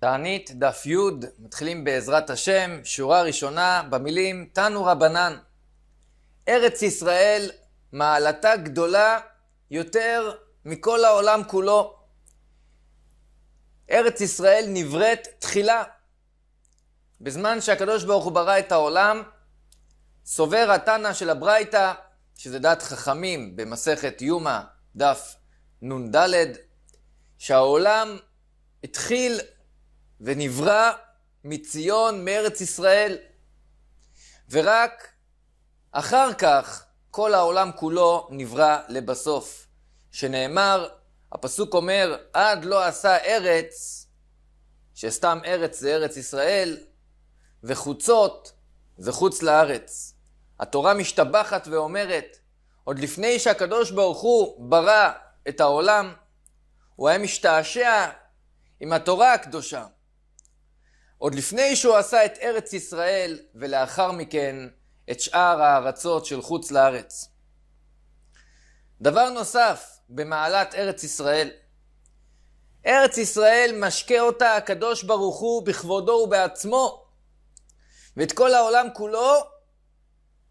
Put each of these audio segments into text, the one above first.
תענית, דף י', מתחילים בעזרת השם, שורה ראשונה במילים תנו רבנן. ארץ ישראל, מעלתה גדולה יותר מכל העולם כולו. ארץ ישראל נבראת תחילה. בזמן שהקדוש ברוך הוא ברא את העולם, סובר התנא של הברייתא, שזה דעת חכמים במסכת יומא, דף נ"ד, שהעולם התחיל ונברא מציון, מארץ ישראל. ורק אחר כך כל העולם כולו נברא לבסוף, שנאמר, הפסוק אומר, עד לא עשה ארץ, שסתם ארץ זה ארץ ישראל, וחוצות זה חוץ לארץ. התורה משתבחת ואומרת, עוד לפני שהקדוש ברוך הוא ברא את העולם, הוא היה משתעשע עם התורה הקדושה. עוד לפני שהוא עשה את ארץ ישראל, ולאחר מכן את שאר הארצות של חוץ לארץ. דבר נוסף במעלת ארץ ישראל, ארץ ישראל משקה אותה הקדוש ברוך הוא בכבודו ובעצמו, ואת כל העולם כולו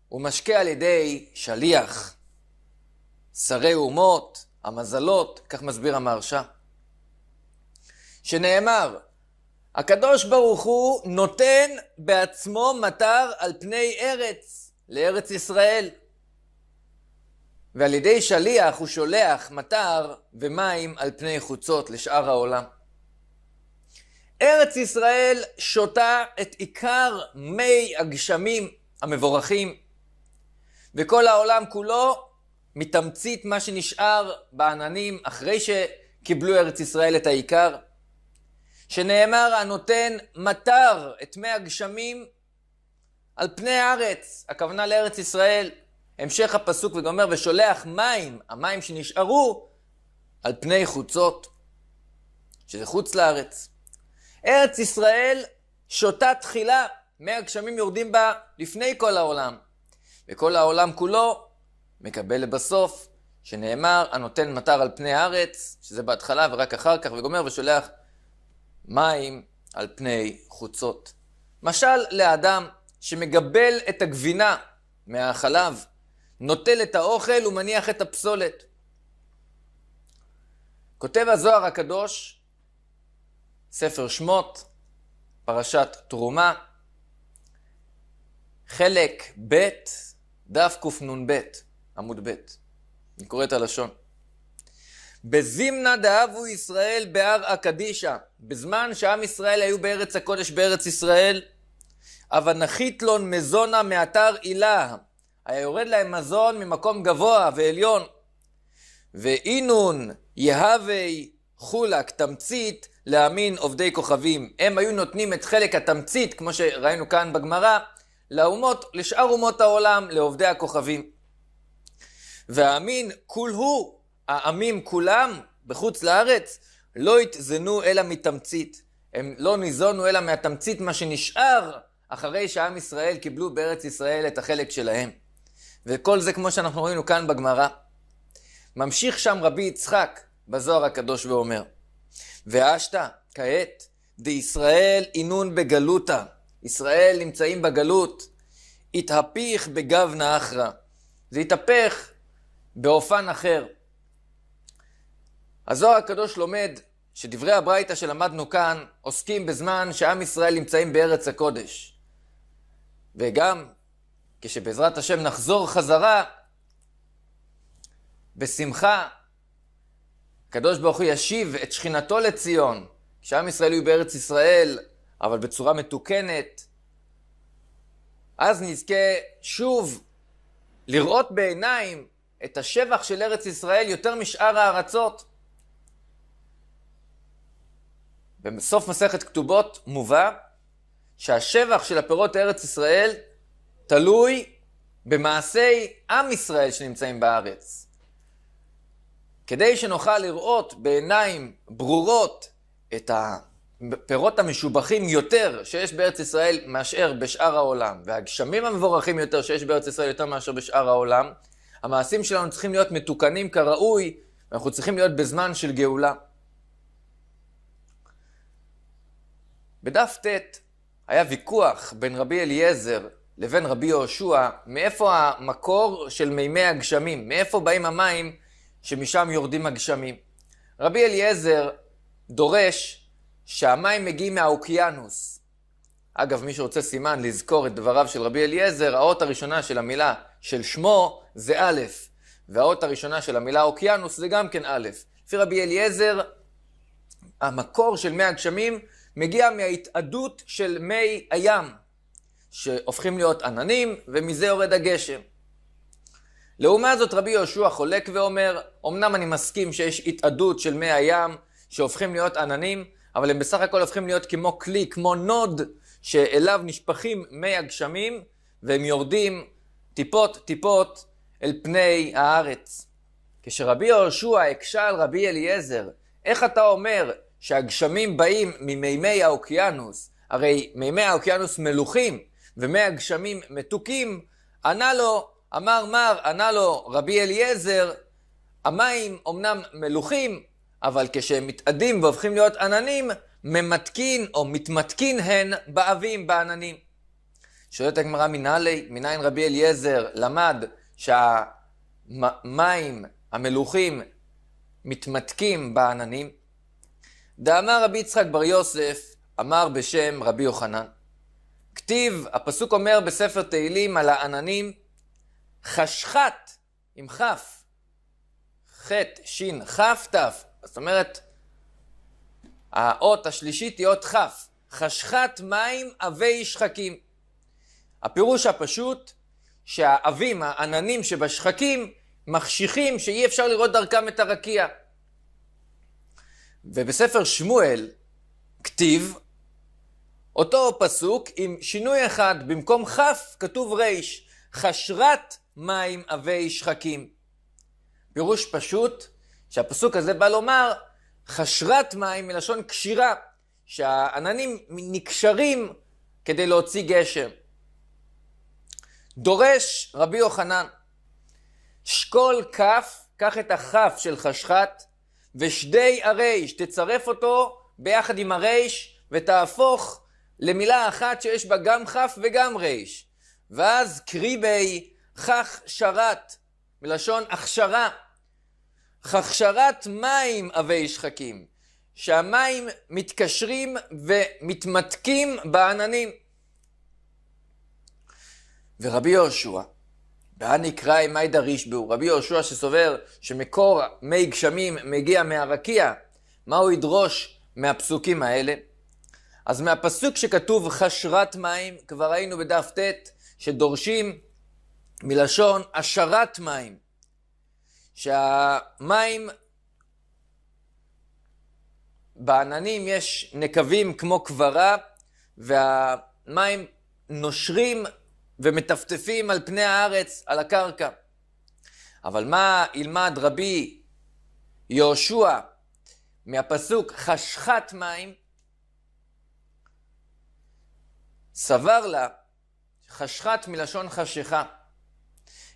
הוא משקה על ידי שליח. שרי אומות, המזלות, כך מסביר המהרשה, שנאמר, הקדוש ברוך הוא נותן בעצמו מטר על פני ארץ, לארץ ישראל. ועל ידי שליח הוא שולח מטר ומים על פני חוצות לשאר העולם. ארץ ישראל שותה את עיקר מי הגשמים המבורכים, וכל העולם כולו מתמצית מה שנשאר בעננים אחרי שקיבלו ארץ ישראל את העיקר. שנאמר הנותן מטר את מי הגשמים על פני הארץ, הכוונה לארץ ישראל. המשך הפסוק וגומר ושולח מים, המים שנשארו, על פני חוצות, שזה חוץ לארץ. ארץ ישראל שותה תחילה, מי הגשמים יורדים בה לפני כל העולם, וכל העולם כולו מקבל לבסוף, שנאמר הנותן מטר על פני הארץ, שזה בהתחלה ורק אחר כך, וגומר ושולח מים על פני חוצות. משל לאדם שמגבל את הגבינה מהחלב, נוטל את האוכל ומניח את הפסולת. כותב הזוהר הקדוש, ספר שמות, פרשת תרומה, חלק ב', דף קנ"ב, עמוד ב', אני קורא את הלשון. בזימנה דאבו ישראל בהר הקדישא. בזמן שעם ישראל היו בארץ הקודש בארץ ישראל, אבנחית נחיתלון מזונה מאתר עילה היה יורד להם מזון ממקום גבוה ועליון. ואינון יהווה חולק תמצית להאמין עובדי כוכבים. הם היו נותנים את חלק התמצית, כמו שראינו כאן בגמרא, לאומות, לשאר אומות העולם, לעובדי הכוכבים. והאמין כול הוא העמים כולם בחוץ לארץ לא התזנו אלא מתמצית. הם לא ניזונו אלא מהתמצית מה שנשאר אחרי שעם ישראל קיבלו בארץ ישראל את החלק שלהם. וכל זה כמו שאנחנו ראינו כאן בגמרא. ממשיך שם רבי יצחק בזוהר הקדוש ואומר, ואשתא, כעת, דישראל אינון בגלותה, ישראל נמצאים בגלות, התהפיך בגב נאחרא. זה התהפך באופן אחר. הזוהר הקדוש לומד שדברי הברייתא שלמדנו כאן עוסקים בזמן שעם ישראל נמצאים בארץ הקודש. וגם כשבעזרת השם נחזור חזרה בשמחה, הקדוש ברוך הוא ישיב את שכינתו לציון, כשעם ישראל יהיו בארץ ישראל, אבל בצורה מתוקנת, אז נזכה שוב לראות בעיניים את השבח של ארץ ישראל יותר משאר הארצות. בסוף מסכת כתובות מובא שהשבח של הפירות ארץ ישראל תלוי במעשי עם ישראל שנמצאים בארץ. כדי שנוכל לראות בעיניים ברורות את הפירות המשובחים יותר שיש בארץ ישראל מאשר בשאר העולם, והגשמים המבורכים יותר שיש בארץ ישראל יותר מאשר בשאר העולם, המעשים שלנו צריכים להיות מתוקנים כראוי, ואנחנו צריכים להיות בזמן של גאולה. בדף ט' היה ויכוח בין רבי אליעזר לבין רבי יהושע, מאיפה המקור של מימי הגשמים, מאיפה באים המים שמשם יורדים הגשמים. רבי אליעזר דורש שהמים מגיעים מהאוקיינוס. אגב, מי שרוצה סימן לזכור את דבריו של רבי אליעזר, האות הראשונה של המילה של שמו זה א', והאות הראשונה של המילה אוקיינוס זה גם כן א'. לפי רבי אליעזר, המקור של מי הגשמים מגיע מההתאדות של מי הים, שהופכים להיות עננים, ומזה יורד הגשם. לעומת זאת רבי יהושע חולק ואומר, אמנם אני מסכים שיש התאדות של מי הים שהופכים להיות עננים, אבל הם בסך הכל הופכים להיות כמו כלי, כמו נוד, שאליו נשפכים מי הגשמים, והם יורדים טיפות טיפות אל פני הארץ. כשרבי יהושע הקשה על רבי אליעזר, איך אתה אומר שהגשמים באים ממימי האוקיינוס, הרי מימי האוקיינוס מלוכים ומי הגשמים מתוקים, ענה לו, אמר מר, ענה לו רבי אליעזר, המים אמנם מלוכים, אבל כשהם מתאדים והופכים להיות עננים, ממתקין או מתמתקין הן בעבים בעננים. שואלת הגמרא מנהלי, מניין רבי אליעזר למד שהמים המלוכים מתמתקים בעננים? דאמר רבי יצחק בר יוסף, אמר בשם רבי יוחנן. כתיב, הפסוק אומר בספר תהילים על העננים, חשחת עם כף, חת שין, כף, תף. זאת אומרת, האות השלישית היא אות כף. חשכת מים עבי שחקים. הפירוש הפשוט, שהעבים, העננים שבשחקים, מחשיכים שאי אפשר לראות דרכם את הרקיע. ובספר שמואל כתיב אותו פסוק עם שינוי אחד, במקום כף כתוב ריש, חשרת מים עבי שחקים. פירוש פשוט שהפסוק הזה בא לומר חשרת מים מלשון קשירה, שהעננים נקשרים כדי להוציא גשם. דורש רבי יוחנן, שקול כף, קח את הכף של חשכת, ושדי הרייש, תצרף אותו ביחד עם הרייש ותהפוך למילה אחת שיש בה גם כף וגם רייש. ואז קריבי חח שרת, מלשון הכשרה. חכשרת מים עבי שחקים, שהמים מתקשרים ומתמתקים בעננים. ורבי יהושע והנקרא עמי דריש בו, רבי יהושע שסובר שמקור מי גשמים מגיע מהרקיע, מה הוא ידרוש מהפסוקים האלה? אז מהפסוק שכתוב חשרת מים, כבר ראינו בדף ט' שדורשים מלשון השרת מים, שהמים בעננים יש נקבים כמו קברה, והמים נושרים ומטפטפים על פני הארץ, על הקרקע. אבל מה ילמד רבי יהושע מהפסוק חשכת מים? סבר לה חשכת מלשון חשיכה.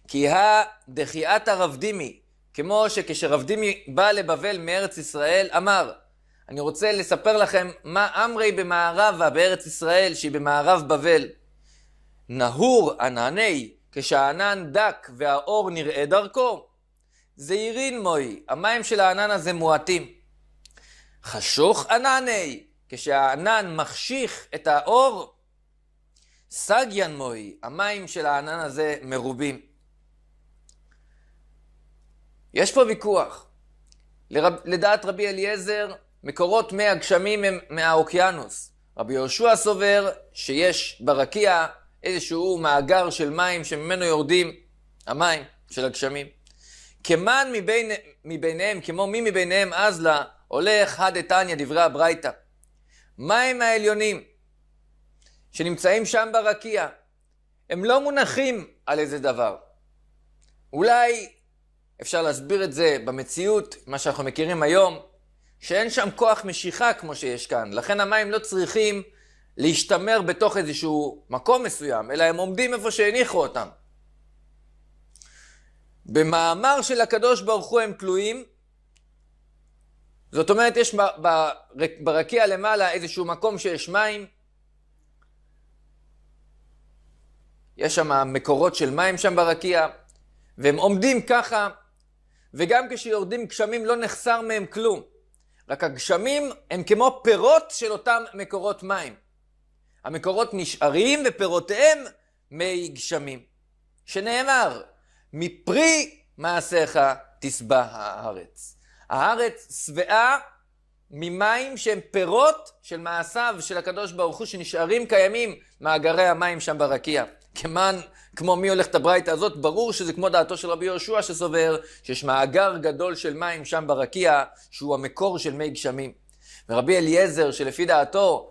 כי הא דחיית הרב דימי, כמו שכשרב דימי בא לבבל מארץ ישראל, אמר, אני רוצה לספר לכם מה אמרי במערבה בארץ ישראל, שהיא במערב בבל. נהור ענני, כשהענן דק והאור נראה דרכו. זהירין מוי, המים של הענן הזה מועטים. חשוך ענני, כשהענן מחשיך את האור. סגיאן מוי, המים של הענן הזה מרובים. יש פה ויכוח. לרב, לדעת רבי אליעזר, מקורות מי הגשמים הם מהאוקיינוס. רבי יהושע סובר שיש ברקיע איזשהו מאגר של מים שממנו יורדים המים של הגשמים. כמן מבין, מביניהם, כמו מי מביניהם אז לה, הולך הדתניא, דברי הברייתא. מים העליונים שנמצאים שם ברקיע, הם לא מונחים על איזה דבר. אולי אפשר להסביר את זה במציאות, מה שאנחנו מכירים היום, שאין שם כוח משיכה כמו שיש כאן. לכן המים לא צריכים להשתמר בתוך איזשהו מקום מסוים, אלא הם עומדים איפה שהניחו אותם. במאמר של הקדוש ברוך הוא הם תלויים, זאת אומרת יש ברקיע למעלה איזשהו מקום שיש מים, יש שם מקורות של מים שם ברקיע, והם עומדים ככה, וגם כשיורדים גשמים לא נחסר מהם כלום. רק הגשמים הם כמו פירות של אותם מקורות מים. המקורות נשארים ופירותיהם מי גשמים. שנאמר, מפרי מעשיך תשבע הארץ. הארץ שבעה ממים שהם פירות של מעשיו של הקדוש ברוך הוא שנשארים קיימים מאגרי המים שם ברקיע. כמן, כמו מי הולך את הברייתא הזאת, ברור שזה כמו דעתו של רבי יהושע שסובר שיש מאגר גדול של מים שם ברקיע שהוא המקור של מי גשמים. ורבי אליעזר שלפי דעתו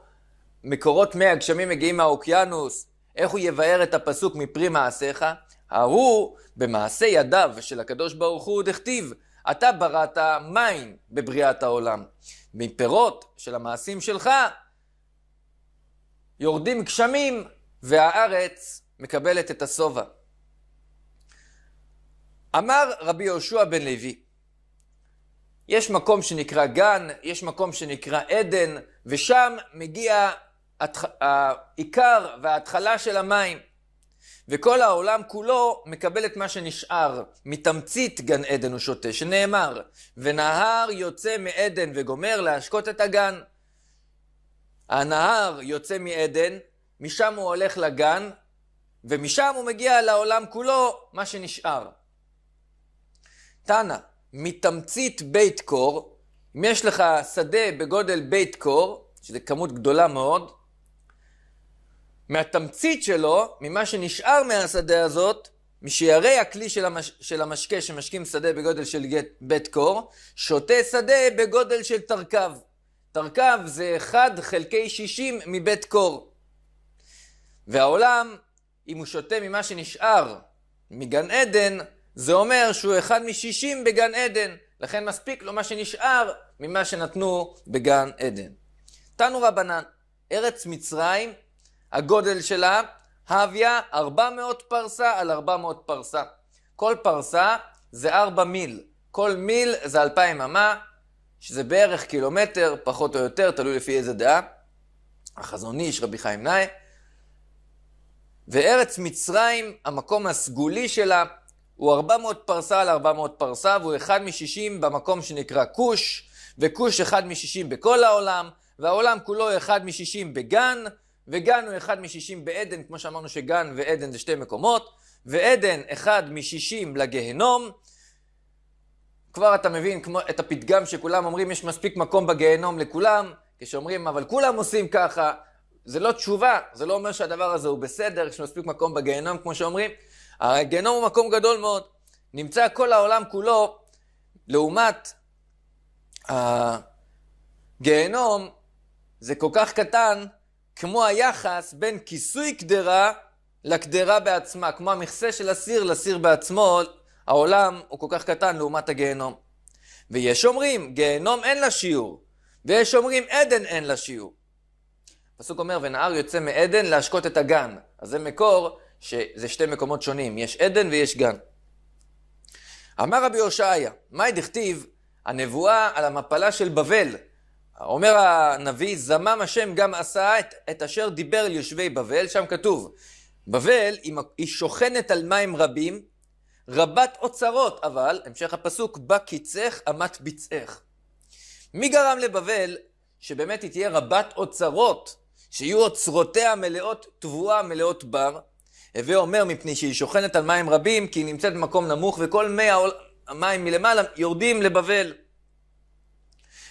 מקורות מי הגשמים מגיעים מהאוקיינוס, איך הוא יבאר את הפסוק מפרי מעשיך? ההוא במעשה ידיו של הקדוש ברוך הוא דכתיב, אתה בראת מים בבריאת העולם. מפירות של המעשים שלך יורדים גשמים והארץ מקבלת את השובע. אמר רבי יהושע בן לוי, יש מקום שנקרא גן, יש מקום שנקרא עדן, ושם מגיע העיקר וההתחלה של המים. וכל העולם כולו מקבל את מה שנשאר מתמצית גן עדן הוא שותה, שנאמר, ונהר יוצא מעדן וגומר להשקות את הגן. הנהר יוצא מעדן, משם הוא הולך לגן, ומשם הוא מגיע לעולם כולו, מה שנשאר. תנא, מתמצית בית קור, אם יש לך שדה בגודל בית קור, שזה כמות גדולה מאוד, מהתמצית שלו, ממה שנשאר מהשדה הזאת, משיירי הכלי של, המש, של המשקה שמשקים שדה בגודל של גט, בית קור, שותה שדה בגודל של תרכב. תרכב זה 1 חלקי 60 מבית קור. והעולם, אם הוא שותה ממה שנשאר מגן עדן, זה אומר שהוא 1 מ-60 בגן עדן. לכן מספיק לו מה שנשאר ממה שנתנו בגן עדן. תנו רבנן, ארץ מצרים הגודל שלה, הביה 400 פרסה על 400 פרסה. כל פרסה זה 4 מיל. כל מיל זה 2,000 אמה, שזה בערך קילומטר, פחות או יותר, תלוי לפי איזה דעה. החזון איש, רבי חיים נאי. וארץ מצרים, המקום הסגולי שלה, הוא 400 פרסה על 400 פרסה, והוא אחד מ-60 במקום שנקרא כוש, וכוש אחד מ-60 בכל העולם, והעולם כולו אחד מ-60 בגן, וגן הוא אחד משישים בעדן, כמו שאמרנו שגן ועדן זה שתי מקומות, ועדן אחד משישים לגהנום. כבר אתה מבין כמו, את הפתגם שכולם אומרים, יש מספיק מקום בגהנום לכולם, כשאומרים, אבל כולם עושים ככה, זה לא תשובה, זה לא אומר שהדבר הזה הוא בסדר, יש מספיק מקום בגהנום, כמו שאומרים. הגהנום הוא מקום גדול מאוד. נמצא כל העולם כולו, לעומת הגהנום, זה כל כך קטן, כמו היחס בין כיסוי קדרה לקדרה בעצמה, כמו המכסה של הסיר לסיר בעצמו, העולם הוא כל כך קטן לעומת הגיהנום. ויש אומרים, גיהנום אין לה שיעור, ויש אומרים, עדן אין לה שיעור. הפסוק אומר, ונהר יוצא מעדן להשקות את הגן. אז זה מקור שזה שתי מקומות שונים, יש עדן ויש גן. אמר רבי הושעיה, מאי דכתיב הנבואה על המפלה של בבל, אומר הנביא, זמם השם גם עשה את, את אשר דיבר אל יושבי בבל, שם כתוב, בבל היא שוכנת על מים רבים, רבת אוצרות, אבל, המשך הפסוק, בקיצך אמת ביצעך. מי גרם לבבל שבאמת היא תהיה רבת אוצרות, שיהיו אוצרותיה מלאות תבואה, מלאות בר? הווה אומר, מפני שהיא שוכנת על מים רבים, כי היא נמצאת במקום נמוך, וכל מי המים מלמעלה יורדים לבבל.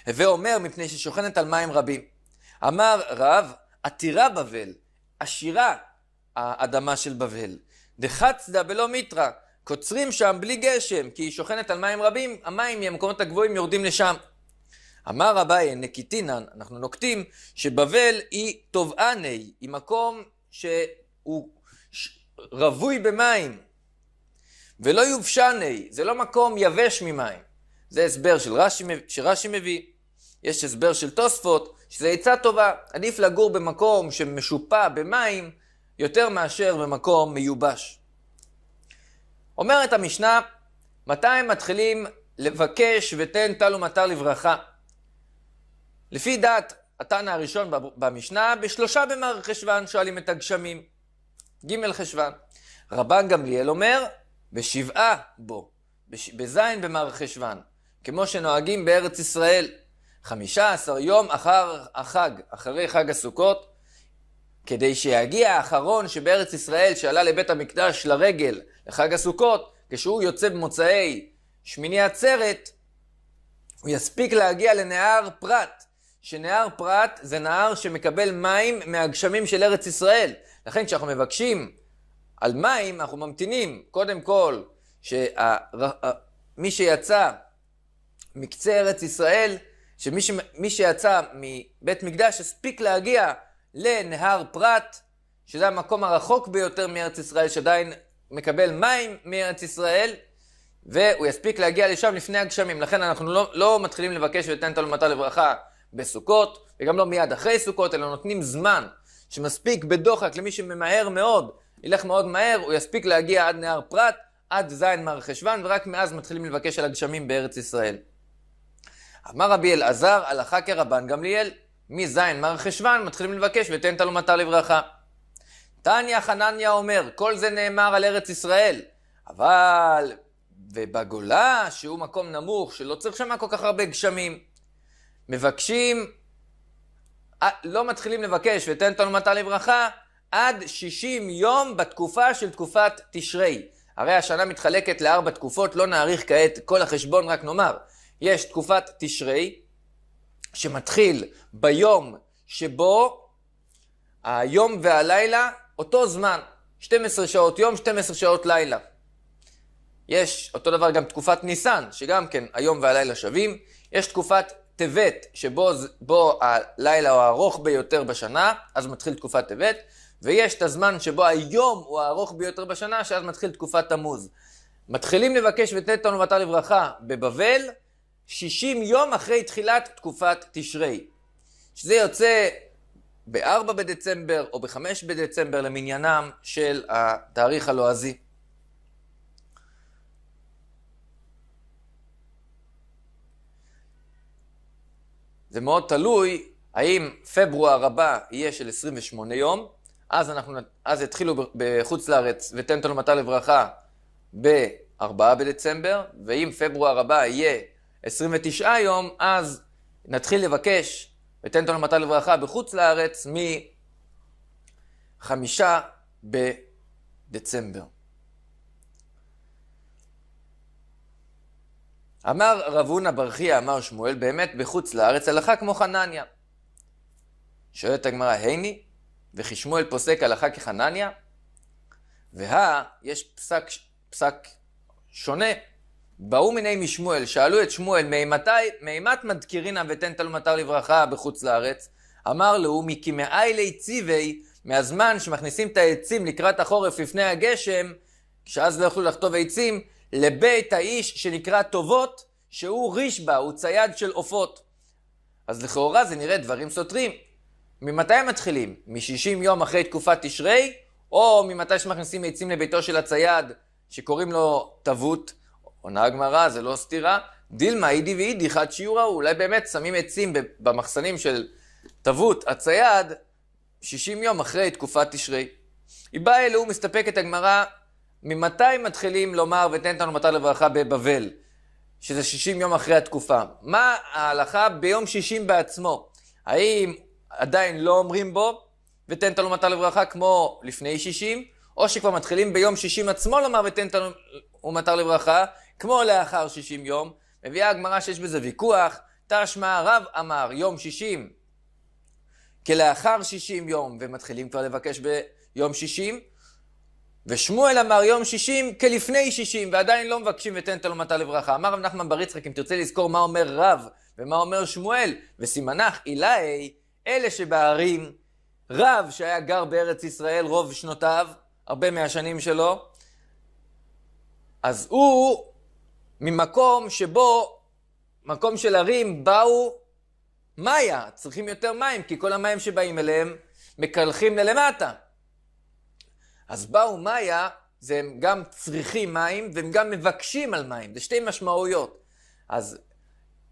הווה אומר מפני ששוכנת על מים רבים. אמר רב, עתירה בבל, עשירה האדמה של בבל. דחצדה בלא מיתרא, קוצרים שם בלי גשם, כי היא שוכנת על מים רבים, המים מהמקומות הגבוהים יורדים לשם. אמר רבי נקיטינן, אנחנו נוקטים, שבבל היא תובעני, היא מקום שהוא רווי במים. ולא יובשני, זה לא מקום יבש ממים. זה הסבר של רש"י, שרש"י מביא. יש הסבר של תוספות, שזה עצה טובה, עדיף לגור במקום שמשופע במים יותר מאשר במקום מיובש. אומרת המשנה, מתי מתחילים לבקש ותן טל ומטר לברכה? לפי דעת התנא הראשון במשנה, בשלושה במר חשוון שואלים את הגשמים. ג' חשוון. רבן גמליאל אומר, בשבעה בו, בז' במר חשוון, כמו שנוהגים בארץ ישראל. חמישה עשר יום אחר החג, אחרי חג הסוכות, כדי שיגיע האחרון שבארץ ישראל שעלה לבית המקדש לרגל לחג הסוכות, כשהוא יוצא במוצאי שמיני עצרת, הוא יספיק להגיע לנהר פרת, שנהר פרת זה נהר שמקבל מים מהגשמים של ארץ ישראל. לכן כשאנחנו מבקשים על מים, אנחנו ממתינים, קודם כל, שמי שיצא מקצה ארץ ישראל שמי ש... שיצא מבית מקדש הספיק להגיע לנהר פרת, שזה המקום הרחוק ביותר מארץ ישראל, שעדיין מקבל מים מארץ ישראל, והוא יספיק להגיע לשם לפני הגשמים. לכן אנחנו לא, לא מתחילים לבקש ותן תלמתה לברכה בסוכות, וגם לא מיד אחרי סוכות, אלא נותנים זמן שמספיק בדוחק למי שממהר מאוד, ילך מאוד מהר, הוא יספיק להגיע עד נהר פרת, עד זין מר חשוון, ורק מאז מתחילים לבקש על הגשמים בארץ ישראל. אמר רבי אלעזר, הלכה כרבן גמליאל, מזין מר חשוון, מתחילים לבקש ותן תלום אתר לברכה. תניא חנניה אומר, כל זה נאמר על ארץ ישראל, אבל... ובגולה, שהוא מקום נמוך, שלא צריך שם כל כך הרבה גשמים, מבקשים, אה, לא מתחילים לבקש ותן תלום תלומתה לברכה, עד 60 יום בתקופה של תקופת תשרי. הרי השנה מתחלקת לארבע תקופות, לא נאריך כעת כל החשבון, רק נאמר יש תקופת תשרי, שמתחיל ביום שבו היום והלילה אותו זמן, 12 שעות יום, 12 שעות לילה. יש אותו דבר גם תקופת ניסן, שגם כן היום והלילה שווים. יש תקופת טבת, שבו הלילה הוא הארוך ביותר בשנה, אז מתחיל תקופת טבת, ויש את הזמן שבו היום הוא הארוך ביותר בשנה, שאז מתחיל תקופת תמוז. מתחילים לבקש ותתן לנו ועתה לברכה בבבל, 60 יום אחרי תחילת תקופת תשרי. שזה יוצא ב-4 בדצמבר או ב-5 בדצמבר למניינם של התאריך הלועזי. זה מאוד תלוי האם פברואר הבא יהיה של 28 יום, אז, אנחנו, אז יתחילו בחוץ לארץ ותן תלמתה לברכה ב-4 בדצמבר, ואם פברואר הבא יהיה 29 יום, אז נתחיל לבקש, ותן תורה למטה לברכה בחוץ לארץ, מ-5 בדצמבר. אמר רב הונא ברכיה, אמר שמואל, באמת בחוץ לארץ הלכה כמו חנניה. שואלת הגמרא, הייני? וכי שמואל פוסק הלכה כחנניה? והא, יש פסק, פסק שונה באו מיני משמואל, שאלו את שמואל, מימתי, מימת מדקירינה ותן תלמתר לברכה בחוץ לארץ? אמר לו, לי ציווי, מהזמן שמכניסים את העצים לקראת החורף לפני הגשם, שאז לא יוכלו לכתוב עצים, לבית האיש שנקרא טובות, שהוא רישבה, הוא צייד של עופות. אז לכאורה זה נראה דברים סותרים. ממתי הם מתחילים? מ-60 יום אחרי תקופת תשרי, או ממתי שמכניסים עצים לביתו של הצייד, שקוראים לו טבות? עונה הגמרא, זה לא סתירה. דילמה אידי ואידי חד שיעורה, אולי באמת שמים עצים במחסנים של תבות הצייד 60 יום אחרי תקופת תשרי. היא באה אליה מסתפקת הגמרא, ממתי מתחילים לומר ותן אותנו מטר לברכה בבבל, שזה 60 יום אחרי התקופה. מה ההלכה ביום 60 בעצמו? האם עדיין לא אומרים בו ותן אותנו מטר לברכה כמו לפני 60, או שכבר מתחילים ביום 60 עצמו לומר ותן אותנו ומטר לברכה, כמו לאחר 60 יום, מביאה הגמרא שיש בזה ויכוח, תשמע רב אמר יום 60 כלאחר 60 יום, ומתחילים כבר לבקש ביום 60, ושמואל אמר יום 60 כלפני 60, ועדיין לא מבקשים ותן תלמתה לברכה. אמר רב נחמן בר יצחק, אם תרצה לזכור מה אומר רב ומה אומר שמואל, וסימנך אילאי, אלה שבערים, רב שהיה גר בארץ ישראל רוב שנותיו, הרבה מהשנים שלו, אז הוא ממקום שבו, מקום של הרים, באו מאיה, צריכים יותר מים, כי כל המים שבאים אליהם מקלחים ללמטה. אז באו מאיה, זה הם גם צריכים מים והם גם מבקשים על מים, זה שתי משמעויות. אז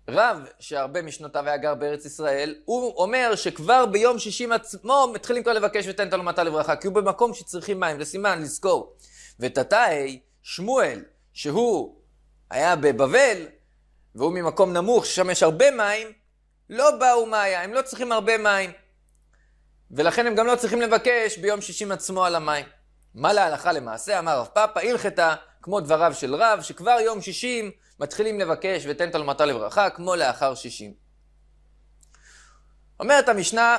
רב, שהרבה משנותיו היה גר בארץ ישראל, הוא אומר שכבר ביום שישים עצמו מתחילים כבר לבקש ותן תלמתה לברכה, כי הוא במקום שצריכים מים, זה סימן, לזכור. ותתאי, שמואל, שהוא היה בבבל, והוא ממקום נמוך, ששם יש הרבה מים, לא באו מאיה, הם לא צריכים הרבה מים. ולכן הם גם לא צריכים לבקש ביום שישים עצמו על המים. מה להלכה למעשה? אמר רב פאפא, הלכתה כמו דבריו של רב, שכבר יום שישים מתחילים לבקש ותן תלמתה לברכה, כמו לאחר שישים. אומרת המשנה,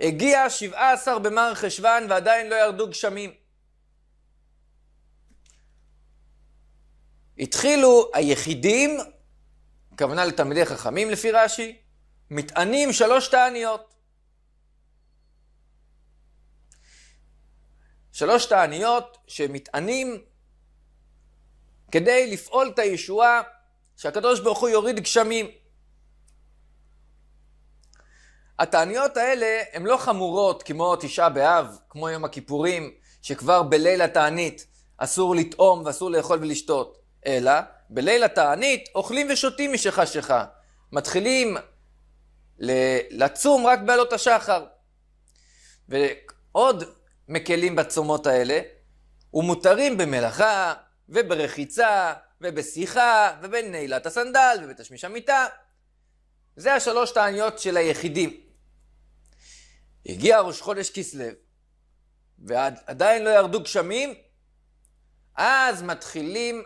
הגיע שבעה עשר במר חשוון ועדיין לא ירדו גשמים. התחילו היחידים, הכוונה לתלמידי חכמים לפי רש"י, מטענים שלוש תעניות. שלוש תעניות שמטענים כדי לפעול את הישועה שהקדוש ברוך הוא יוריד גשמים. התעניות האלה הן לא חמורות כמו תשעה באב, כמו יום הכיפורים, שכבר בליל התענית אסור לטעום ואסור לאכול ולשתות. אלא בליל התענית אוכלים ושותים משחשיכה. מתחילים לצום רק בעלות השחר. ועוד מקלים בצומות האלה, ומותרים במלאכה, וברחיצה, ובשיחה, ובנעילת הסנדל, ובתשמיש המיטה. זה השלוש תעניות של היחידים. הגיע ראש חודש כסלו, ועדיין לא ירדו גשמים, אז מתחילים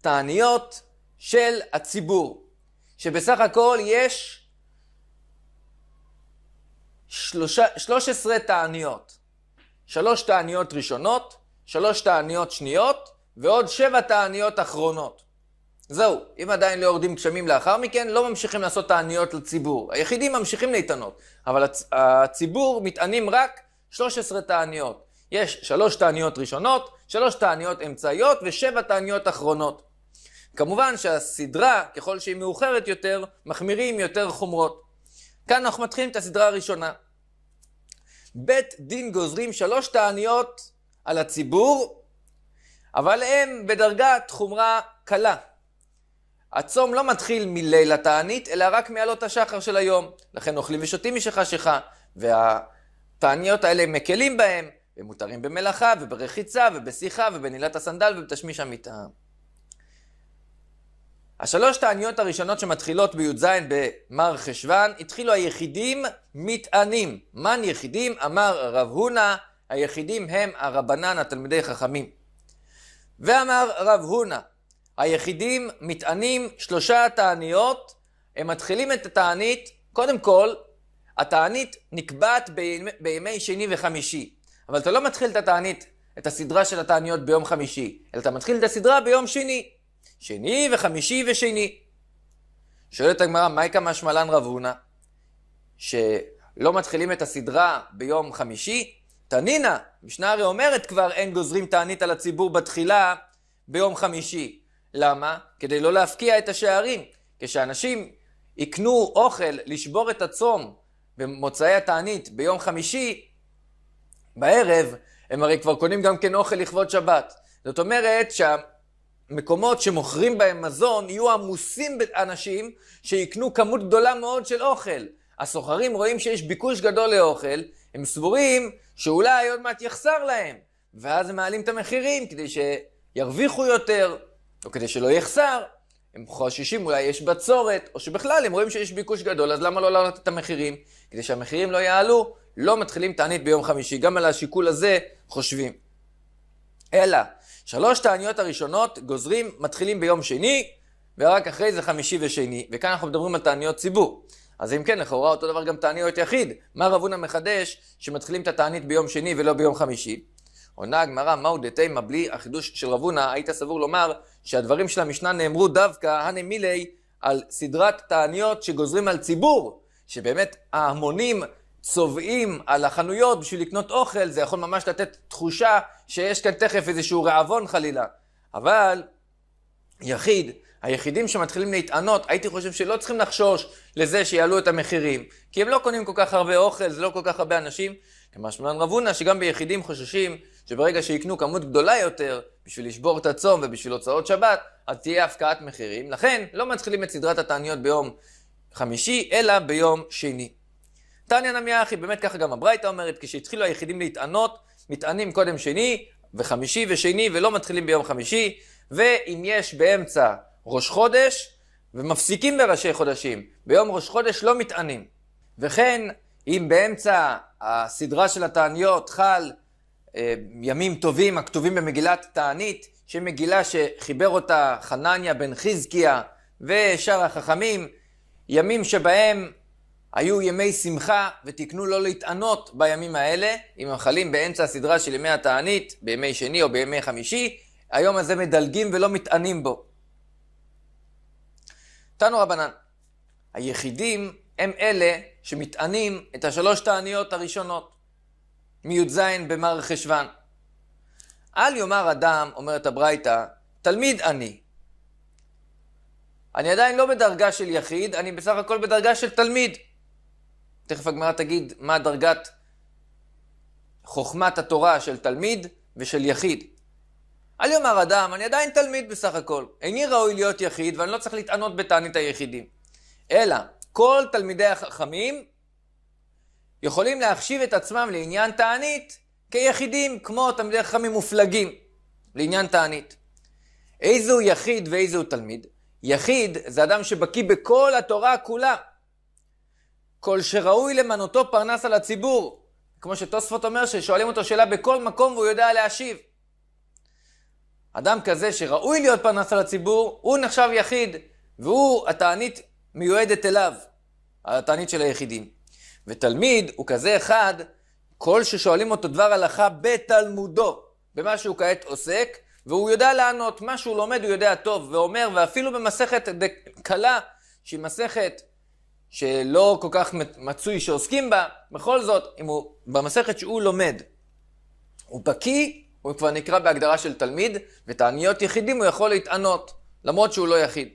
תעניות של הציבור, שבסך הכל יש שלושה, 13 תעניות. שלוש תעניות ראשונות, שלוש תעניות שניות, ועוד שבע תעניות אחרונות. זהו, אם עדיין לא יורדים גשמים לאחר מכן, לא ממשיכים לעשות תעניות לציבור. היחידים ממשיכים להתענות, אבל הצ... הציבור מתענים רק 13 תעניות. יש שלוש תעניות ראשונות, שלוש תעניות אמצעיות ושבע תעניות אחרונות. כמובן שהסדרה, ככל שהיא מאוחרת יותר, מחמירים יותר חומרות. כאן אנחנו מתחילים את הסדרה הראשונה. בית דין גוזרים שלוש תעניות על הציבור, אבל הם בדרגת חומרה קלה. הצום לא מתחיל מליל התענית, אלא רק מעלות השחר של היום. לכן אוכלים ושותים משחשיכה, והתעניות האלה מקלים בהם, ומותרים במלאכה, וברחיצה, ובשיחה, ובנעילת הסנדל, ובתשמיש המטעם. השלוש תעניות הראשונות שמתחילות בי"ז במר חשוון, התחילו היחידים מטענים. מן יחידים? אמר רב הונא, היחידים הם הרבנן, התלמידי חכמים. ואמר רב הונא, היחידים מטענים שלושה תעניות, הם מתחילים את התענית, קודם כל, התענית נקבעת בימי, בימי שני וחמישי, אבל אתה לא מתחיל את התענית, את הסדרה של התעניות ביום חמישי, אלא אתה מתחיל את הסדרה ביום שני. שני וחמישי ושני. שואלת הגמרא, מייקה משמלן רב הונא, שלא מתחילים את הסדרה ביום חמישי? תנינא, משנה הרי אומרת כבר אין גוזרים תענית על הציבור בתחילה ביום חמישי. למה? כדי לא להפקיע את השערים. כשאנשים יקנו אוכל לשבור את הצום במוצאי התענית ביום חמישי, בערב, הם הרי כבר קונים גם כן אוכל לכבוד שבת. זאת אומרת שה... המקומות שמוכרים בהם מזון יהיו עמוסים באנשים שיקנו כמות גדולה מאוד של אוכל. הסוחרים רואים שיש ביקוש גדול לאוכל, הם סבורים שאולי עוד מעט יחסר להם, ואז הם מעלים את המחירים כדי שירוויחו יותר, או כדי שלא יחסר. הם חוששים, אולי יש בצורת, או שבכלל הם רואים שיש ביקוש גדול, אז למה לא לעלות את המחירים? כדי שהמחירים לא יעלו, לא מתחילים תענית ביום חמישי. גם על השיקול הזה חושבים. אלא, שלוש תעניות הראשונות גוזרים, מתחילים ביום שני, ורק אחרי זה חמישי ושני, וכאן אנחנו מדברים על תעניות ציבור. אז אם כן, לכאורה אותו דבר גם תעניות יחיד. מה רב הונא מחדש שמתחילים את התענית ביום שני ולא ביום חמישי? עונה הגמרא, מהו דתימה בלי החידוש של רב הונא, היית סבור לומר שהדברים של המשנה נאמרו דווקא הנה מילי, על סדרת תעניות שגוזרים על ציבור, שבאמת ההמונים צובעים על החנויות בשביל לקנות אוכל, זה יכול ממש לתת תחושה שיש כאן תכף איזשהו רעבון חלילה. אבל יחיד, היחידים שמתחילים להתענות, הייתי חושב שלא צריכים לחשוש לזה שיעלו את המחירים. כי הם לא קונים כל כך הרבה אוכל, זה לא כל כך הרבה אנשים. כמשמען רב הונא, שגם ביחידים חוששים שברגע שיקנו כמות גדולה יותר, בשביל לשבור את הצום ובשביל הוצאות שבת, אז תהיה הפקעת מחירים. לכן, לא מתחילים את סדרת התעניות ביום חמישי, אלא ביום שני. תניא נמי אחי, באמת ככה גם הברייתא אומרת, כשהתחילו היחידים להתענות, מתענים קודם שני וחמישי ושני, ולא מתחילים ביום חמישי, ואם יש באמצע ראש חודש, ומפסיקים בראשי חודשים, ביום ראש חודש לא מתענים. וכן, אם באמצע הסדרה של התעניות חל אה, ימים טובים הכתובים במגילת תענית, שמגילה שחיבר אותה חנניה בן חזקיה ושאר החכמים, ימים שבהם היו ימי שמחה, ותיקנו לא להתענות בימים האלה, אם הם חלים באמצע הסדרה של ימי התענית, בימי שני או בימי חמישי, היום הזה מדלגים ולא מתענים בו. תנו רבנן, היחידים הם אלה שמתענים את השלוש תעניות הראשונות, מי"ז במר חשוון. אל יאמר אדם, אומרת הברייתא, תלמיד אני. אני עדיין לא בדרגה של יחיד, אני בסך הכל בדרגה של תלמיד. תכף הגמרא תגיד מה דרגת חוכמת התורה של תלמיד ושל יחיד. אל יאמר אדם, אני עדיין תלמיד בסך הכל, איני ראוי להיות יחיד ואני לא צריך להתענות בתענית היחידים. אלא, כל תלמידי החכמים יכולים להחשיב את עצמם לעניין תענית כיחידים, כמו תלמידי חכמים מופלגים, לעניין תענית. איזו יחיד ואיזו תלמיד? יחיד זה אדם שבקיא בכל התורה כולה. כל שראוי למנותו פרנס על הציבור. כמו שתוספות אומר ששואלים אותו שאלה בכל מקום והוא יודע להשיב. אדם כזה שראוי להיות פרנס על הציבור, הוא נחשב יחיד, והוא התענית מיועדת אליו, התענית של היחידים. ותלמיד הוא כזה אחד, כל ששואלים אותו דבר הלכה בתלמודו, במה שהוא כעת עוסק, והוא יודע לענות, מה שהוא לומד הוא יודע טוב, ואומר, ואפילו במסכת קלה, שהיא מסכת שלא כל כך מצוי שעוסקים בה, בכל זאת, אם הוא, במסכת שהוא לומד, הוא בקיא, הוא כבר נקרא בהגדרה של תלמיד, ותעניות יחידים הוא יכול להתענות, למרות שהוא לא יחיד.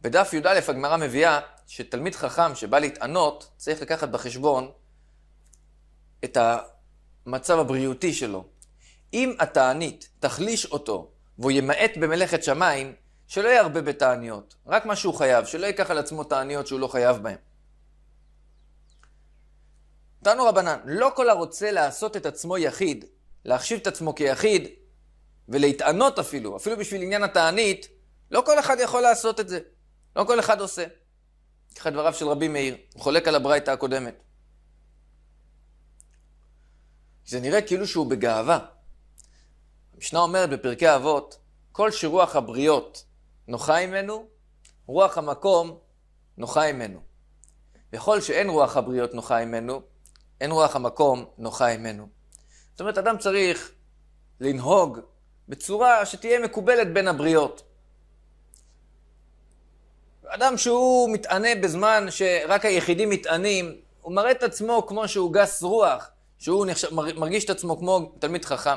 בדף י"א הגמרא מביאה שתלמיד חכם שבא להתענות, צריך לקחת בחשבון את המצב הבריאותי שלו. אם התענית תחליש אותו והוא ימעט במלאכת שמיים, שלא ירבה בתעניות, רק מה שהוא חייב, שלא ייקח על עצמו תעניות שהוא לא חייב בהן. תנו רבנן, לא כל הרוצה לעשות את עצמו יחיד, להחשיב את עצמו כיחיד, ולהתענות אפילו, אפילו בשביל עניין התענית, לא כל אחד יכול לעשות את זה. לא כל אחד עושה. ככה דבריו של רבי מאיר, הוא חולק על הברייתא הקודמת. זה נראה כאילו שהוא בגאווה. המשנה אומרת בפרקי אבות, כל שרוח הבריות נוחה ממנו, רוח המקום נוחה ממנו. וכל שאין רוח הבריות נוחה ממנו, אין רוח המקום נוחה ממנו. זאת אומרת, אדם צריך לנהוג בצורה שתהיה מקובלת בין הבריות. אדם שהוא מתענה בזמן שרק היחידים מתענים, הוא מראה את עצמו כמו שהוא גס רוח, שהוא נחש... מרגיש את עצמו כמו תלמיד חכם.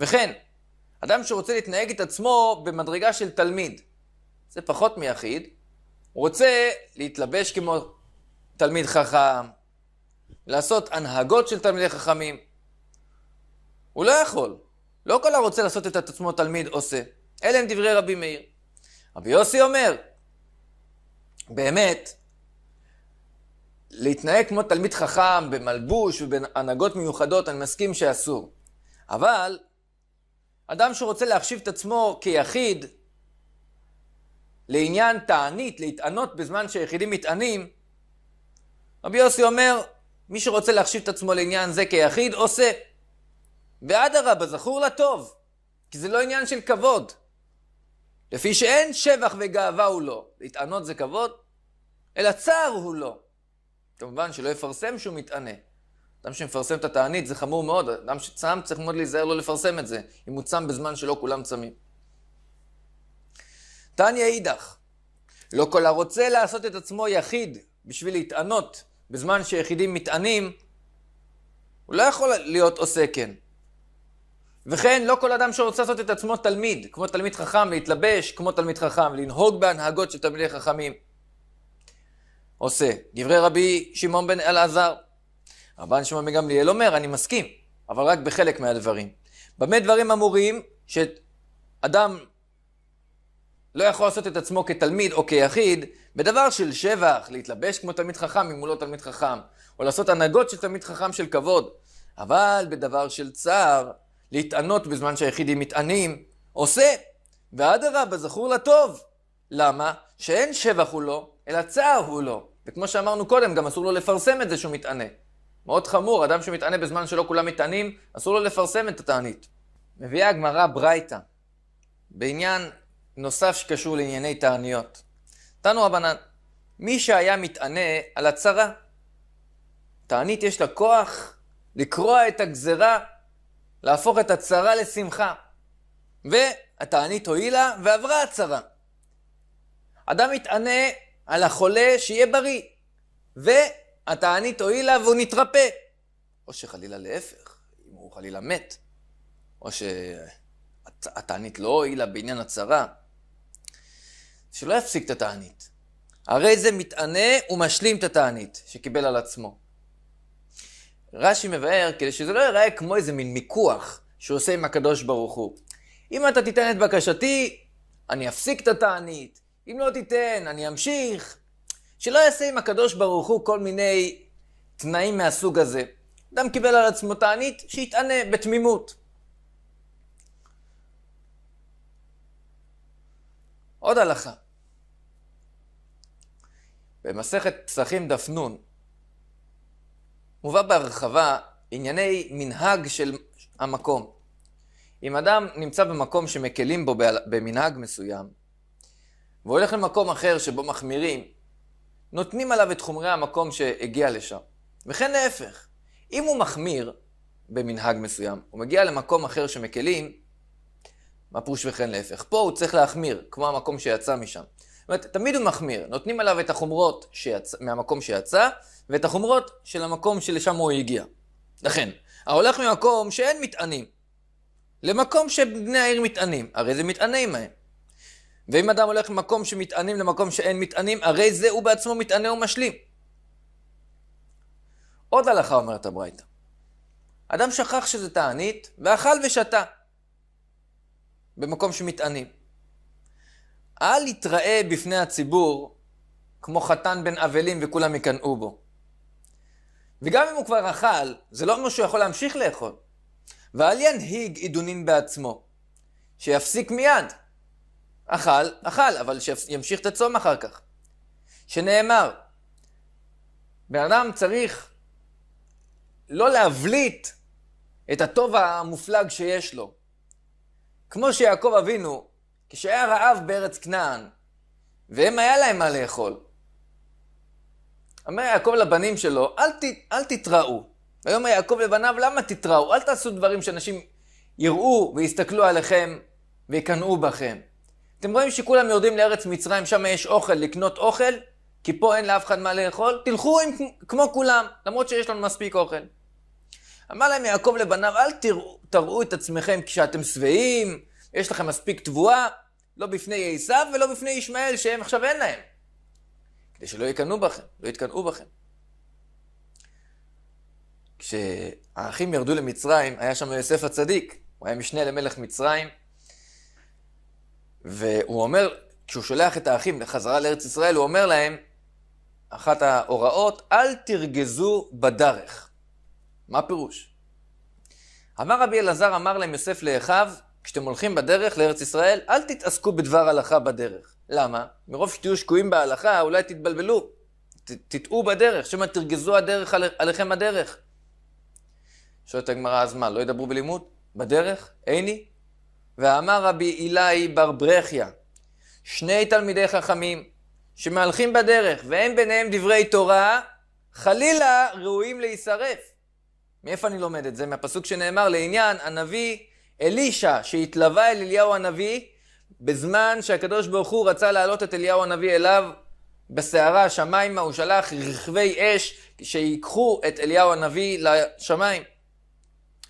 וכן, אדם שרוצה להתנהג את עצמו במדרגה של תלמיד, זה פחות מיחיד, רוצה להתלבש כמו תלמיד חכם, לעשות הנהגות של תלמידי חכמים. הוא לא יכול. לא כל הרוצה לעשות את עצמו תלמיד עושה. אלה הם דברי רבי מאיר. רבי יוסי אומר, באמת, להתנהג כמו תלמיד חכם במלבוש ובהנהגות מיוחדות, אני מסכים שאסור. אבל אדם שרוצה להחשיב את עצמו כיחיד לעניין תענית, להתענות בזמן שהיחידים מתענים, רבי יוסי אומר, מי שרוצה להחשיב את עצמו לעניין זה כיחיד, עושה. ואדרבה, זכור לטוב, כי זה לא עניין של כבוד. לפי שאין שבח וגאווה הוא לא, להתענות זה כבוד, אלא צער הוא לא. כמובן שלא יפרסם שהוא מתענה. אדם שמפרסם את התענית זה חמור מאוד, אדם שצם צריך מאוד להיזהר לא לפרסם את זה, אם הוא צם בזמן שלא כולם צמים. תניא אידך, לא כל הרוצה לעשות את עצמו יחיד בשביל להתענות בזמן שיחידים מתענים, הוא לא יכול להיות עושה כן. וכן, לא כל אדם שרוצה לעשות את עצמו תלמיד, כמו תלמיד חכם, להתלבש כמו תלמיד חכם, לנהוג בהנהגות של תלמידי חכמים, עושה. דברי רבי שמעון בן אלעזר, רבן שמעון מגמליאל אומר, אני מסכים, אבל רק בחלק מהדברים. במה דברים אמורים? שאדם לא יכול לעשות את עצמו כתלמיד או כיחיד, בדבר של שבח, להתלבש כמו תלמיד חכם אם הוא לא תלמיד חכם, או לעשות הנהגות של תלמיד חכם של כבוד, אבל בדבר של צער, להתענות בזמן שהיחידים מתענים, עושה, ואדרבה, זכור לטוב. למה? שאין שבח הוא לא, אלא צער הוא לא. וכמו שאמרנו קודם, גם אסור לו לפרסם את זה שהוא מתענה. מאוד חמור, אדם שמתענה בזמן שלא כולם מתענים, אסור לו לפרסם את התענית. מביאה הגמרא ברייתא, בעניין נוסף שקשור לענייני תעניות. תנו רבנן, מי שהיה מתענה על הצרה, תענית יש לה כוח לקרוע את הגזרה, להפוך את הצרה לשמחה. והתענית הועילה ועברה הצרה. אדם מתענה על החולה שיהיה בריא, ו... התענית הועילה והוא נתרפא. או שחלילה להפך, אם הוא חלילה מת, או שהתענית לא הועילה בעניין הצרה, שלא יפסיק את התענית. הרי זה מתענה ומשלים את התענית שקיבל על עצמו. רש"י מבאר כדי שזה לא ייראה כמו איזה מין מיקוח שהוא עושה עם הקדוש ברוך הוא. אם אתה תיתן את בקשתי, אני אפסיק את התענית. אם לא תיתן, אני אמשיך. שלא יעשה עם הקדוש ברוך הוא כל מיני תנאים מהסוג הזה. אדם קיבל על עצמו תענית, שיתענה בתמימות. עוד הלכה. במסכת פסחים דף נ' מובא בהרחבה ענייני מנהג של המקום. אם אדם נמצא במקום שמקלים בו במנהג מסוים, והוא הולך למקום אחר שבו מחמירים, נותנים עליו את חומרי המקום שהגיע לשם. וכן להפך, אם הוא מחמיר במנהג מסוים, הוא מגיע למקום אחר שמקלים, מה פירוש וכן להפך? פה הוא צריך להחמיר, כמו המקום שיצא משם. זאת אומרת, תמיד הוא מחמיר, נותנים עליו את החומרות שיצ... מהמקום שיצא, ואת החומרות של המקום שלשם הוא הגיע. לכן, ההולך ממקום שאין מטענים, למקום שבני העיר מטענים, הרי זה מטעני מהם. ואם אדם הולך ממקום שמטענים למקום שאין מטענים, הרי זה הוא בעצמו מטענה ומשלים. עוד הלכה אומרת הברייתא. אדם שכח שזה תענית, ואכל ושתה במקום שמטענים. אל יתראה בפני הציבור כמו חתן בן אבלים וכולם יקנאו בו. וגם אם הוא כבר אכל, זה לא אומר שהוא יכול להמשיך לאכול. ואל ינהיג עידונין בעצמו, שיפסיק מיד. אכל, אכל, אבל שימשיך את הצום אחר כך. שנאמר, בן אדם צריך לא להבליט את הטוב המופלג שיש לו. כמו שיעקב אבינו, כשהיה רעב בארץ כנען, והם היה להם מה לאכול. אומר יעקב לבנים שלו, אל, ת, אל תתראו. ויאמר יעקב לבניו, למה תתראו? אל תעשו דברים שאנשים יראו ויסתכלו עליכם ויקנאו בכם. אתם רואים שכולם יורדים לארץ מצרים, שם יש אוכל, לקנות אוכל, כי פה אין לאף אחד מה לאכול, תלכו עם, כמו כולם, למרות שיש לנו מספיק אוכל. אמר להם יעקב לבניו, אל תראו, תראו את עצמכם כשאתם שבעים, יש לכם מספיק תבואה, לא בפני עשיו ולא בפני ישמעאל, שהם עכשיו אין להם. כדי שלא יקנאו בכם, לא יתקנאו בכם. כשהאחים ירדו למצרים, היה שם יוסף הצדיק, הוא היה משנה למלך מצרים, והוא אומר, כשהוא שולח את האחים לחזרה לארץ ישראל, הוא אומר להם, אחת ההוראות, אל תרגזו בדרך. מה הפירוש? אמר רבי אלעזר, אמר להם יוסף לאחיו, כשאתם הולכים בדרך לארץ ישראל, אל תתעסקו בדבר הלכה בדרך. למה? מרוב שתהיו שקועים בהלכה, אולי תתבלבלו. תטעו בדרך, שמא תרגזו הדרך עליכם הדרך. שואלת הגמרא, אז מה, לא ידברו בלימוד? בדרך? איני? ואמר רבי אילאי בר ברכיה, שני תלמידי חכמים שמהלכים בדרך ואין ביניהם דברי תורה, חלילה ראויים להישרף. מאיפה אני לומד את זה? מהפסוק שנאמר לעניין הנביא אלישע שהתלווה אל אליהו הנביא בזמן שהקדוש ברוך הוא רצה להעלות את אליהו הנביא אליו בסערה השמיימה, הוא שלח רכבי אש שיקחו את אליהו הנביא לשמיים.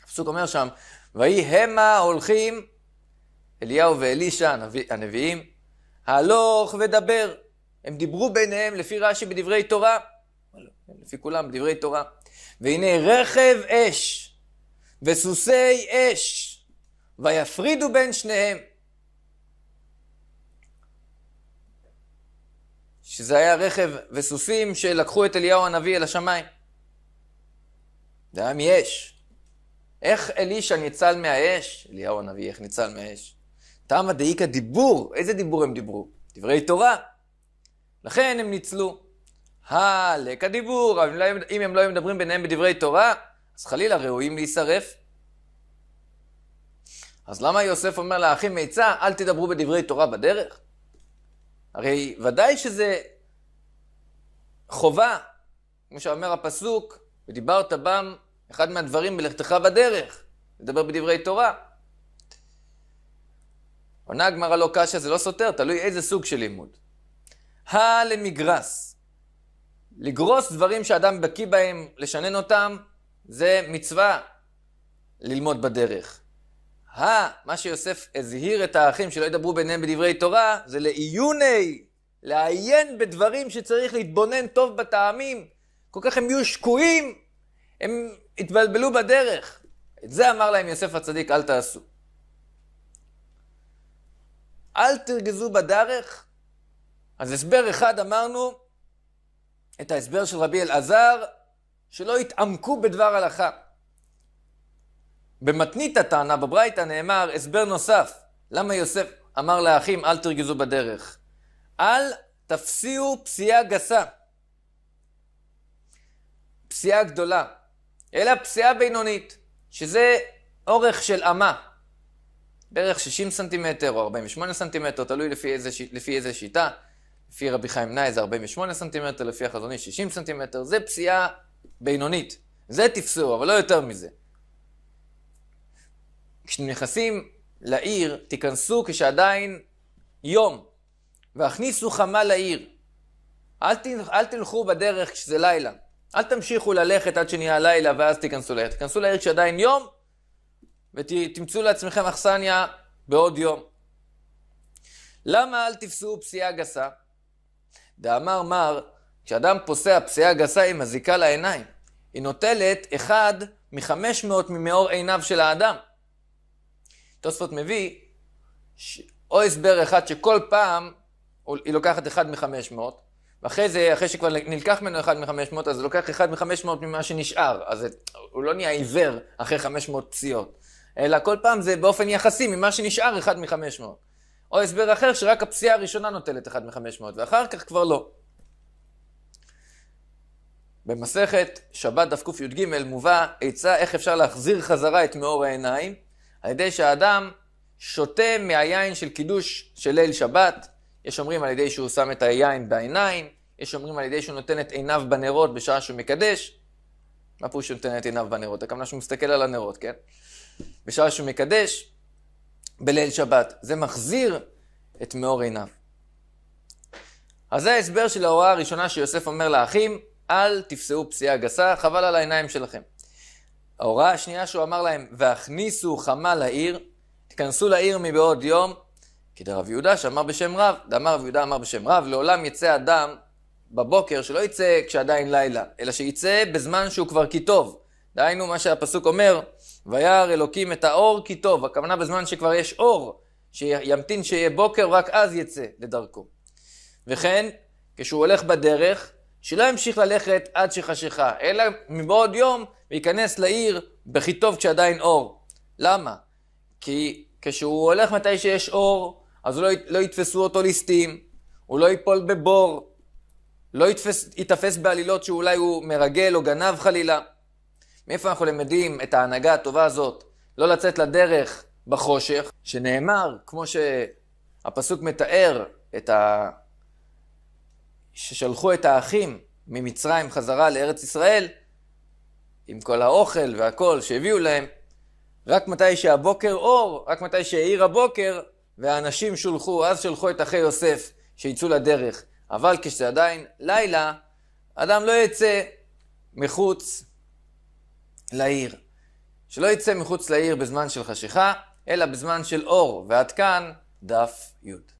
הפסוק אומר שם, ויהי המה הולכים אליהו ואלישע, הנביא, הנביאים, הלוך ודבר. הם דיברו ביניהם לפי רש"י בדברי תורה, לא, לפי כולם בדברי תורה. והנה רכב אש וסוסי אש, ויפרידו בין שניהם. שזה היה רכב וסוסים שלקחו את אליהו הנביא אל השמיים. זה היה מאש. איך אלישע ניצל מהאש? אליהו הנביא, איך ניצל מהאש? תמה דאיקא דיבור, איזה דיבור הם דיברו? דברי תורה. לכן הם ניצלו. הלקא דיבור, לא אם הם לא היו מדברים ביניהם בדברי תורה, אז חלילה ראויים להישרף. אז למה יוסף אומר לאחים מיצה, אל תדברו בדברי תורה בדרך? הרי ודאי שזה חובה, כמו שאומר הפסוק, ודיברת בם אחד מהדברים בלכתך בדרך, לדבר בדברי תורה. עונה הגמרא לא קשה, זה לא סותר, תלוי איזה סוג של לימוד. הלמגרס. לגרוס דברים שאדם בקיא בהם, לשנן אותם, זה מצווה ללמוד בדרך. ה, מה שיוסף הזהיר את האחים שלא ידברו ביניהם בדברי תורה, זה לעיוני, לעיין בדברים שצריך להתבונן טוב בטעמים. כל כך הם יהיו שקועים, הם יתבלבלו בדרך. את זה אמר להם יוסף הצדיק, אל תעשו. אל תרגזו בדרך. אז הסבר אחד אמרנו, את ההסבר של רבי אלעזר, שלא יתעמקו בדבר הלכה. במתנית הטענה, בברייתא, נאמר הסבר נוסף, למה יוסף אמר לאחים אל תרגזו בדרך. אל תפסיעו פסיעה גסה. פסיעה גדולה, אלא פסיעה בינונית, שזה אורך של אמה. בערך 60 סנטימטר או 48 סנטימטר, תלוי לפי איזה, לפי איזה שיטה. לפי רבי חיים נאי זה 48 סנטימטר, לפי החזוני 60 סנטימטר. זה פסיעה בינונית. זה תפסו, אבל לא יותר מזה. כשנכנסים לעיר, תיכנסו כשעדיין יום, והכניסו חמה לעיר. אל, ת, אל תלכו בדרך כשזה לילה. אל תמשיכו ללכת עד שנהיה לילה ואז תיכנסו לעיר. תיכנסו לעיר כשעדיין יום, ותמצאו לעצמכם אכסניה בעוד יום. למה אל תפסו פסיעה גסה? דאמר מר, כשאדם פוסע פסיעה גסה היא מזיקה לעיניים. היא נוטלת אחד מחמש מאות ממאור עיניו של האדם. תוספות מביא ש... או הסבר אחד שכל פעם היא לוקחת אחד מחמש מאות, ואחרי זה, אחרי שכבר נלקח ממנו אחד מחמש מאות, אז הוא לוקח אחד מחמש מאות ממה שנשאר, אז זה, הוא לא נהיה עיוור אחרי חמש מאות פסיעות. אלא כל פעם זה באופן יחסי ממה שנשאר אחד מחמש מאות. או הסבר אחר שרק הפסיעה הראשונה נוטלת אחד מחמש מאות ואחר כך כבר לא. במסכת שבת דף קי"ג מובא עצה איך אפשר להחזיר חזרה את מאור העיניים, על ידי שהאדם שותה מהיין של קידוש של ליל שבת, יש אומרים על ידי שהוא שם את היין בעיניים, יש אומרים על ידי שהוא נותן את עיניו בנרות בשעה שהוא מקדש. מה פה שהוא נותן את עיניו בנרות? הכוונה שהוא מסתכל על הנרות, כן? בשעה שהוא מקדש, בליל שבת. זה מחזיר את מאור עיניו. אז זה ההסבר של ההוראה הראשונה שיוסף אומר לאחים, אל תפסעו פסיעה גסה, חבל על העיניים שלכם. ההוראה השנייה שהוא אמר להם, והכניסו חמה לעיר, תיכנסו לעיר מבעוד יום, כי דרב יהודה שאמר בשם רב, דאמר רב יהודה אמר בשם רב, לעולם יצא אדם בבוקר, שלא יצא כשעדיין לילה, אלא שיצא בזמן שהוא כבר כי טוב. דהיינו מה שהפסוק אומר, וירא אלוקים את האור כי טוב, הכוונה בזמן שכבר יש אור, שימתין שיהיה בוקר, רק אז יצא לדרכו. וכן, כשהוא הולך בדרך, שלא ימשיך ללכת עד שחשיכה, אלא מבעוד יום וייכנס לעיר בכי טוב כשעדיין אור. למה? כי כשהוא הולך מתי שיש אור, אז לא, לא יתפסו אותו ליסטים, הוא לא ייפול בבור, לא יתפס, ייתפס בעלילות שאולי הוא מרגל או גנב חלילה. מאיפה אנחנו למדים את ההנהגה הטובה הזאת, לא לצאת לדרך בחושך, שנאמר, כמו שהפסוק מתאר את ה... ששלחו את האחים ממצרים חזרה לארץ ישראל, עם כל האוכל והכל שהביאו להם, רק מתי שהבוקר אור, רק מתי שהאיר הבוקר, והאנשים שולחו, אז שלחו את אחי יוסף שיצאו לדרך. אבל כשזה עדיין לילה, אדם לא יצא מחוץ לעיר. שלא יצא מחוץ לעיר בזמן של חשיכה, אלא בזמן של אור, ועד כאן דף י'.